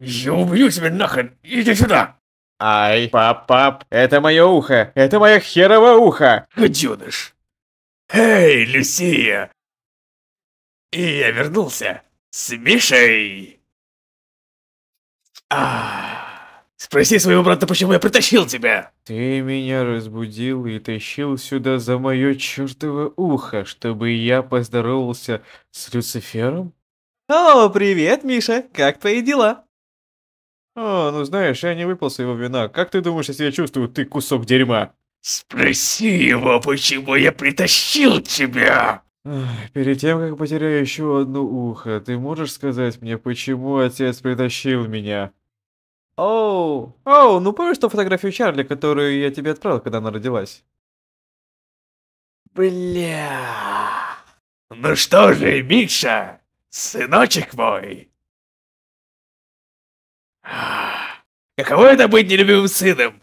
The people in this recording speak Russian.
«Я убью тебя нахрен! Иди сюда!» «Ай, пап-пап, это мое ухо! Это мое херово ухо!» «Гаденыш!» «Эй, Люсия!» «И я вернулся! С Мишей!» а Спроси своего брата, почему я притащил тебя!» «Ты меня разбудил и тащил сюда за мое чертово ухо, чтобы я поздоровался с Люцифером?» «О, привет, Миша! Как твои дела?» «О, «А, ну знаешь, я не выпил своего вина. Как ты думаешь, я себя чувствую, ты кусок дерьма?» «Спроси его, почему я притащил тебя!» «Перед тем, как потеряю еще одно ухо, ты можешь сказать мне, почему отец притащил меня?» «Оу, оу, ну помнишь ту фотографию Чарли, которую я тебе отправил, когда она родилась?» «Бля...» «Ну что же, Миша, сыночек мой, Каково это быть нелюбимым сыном?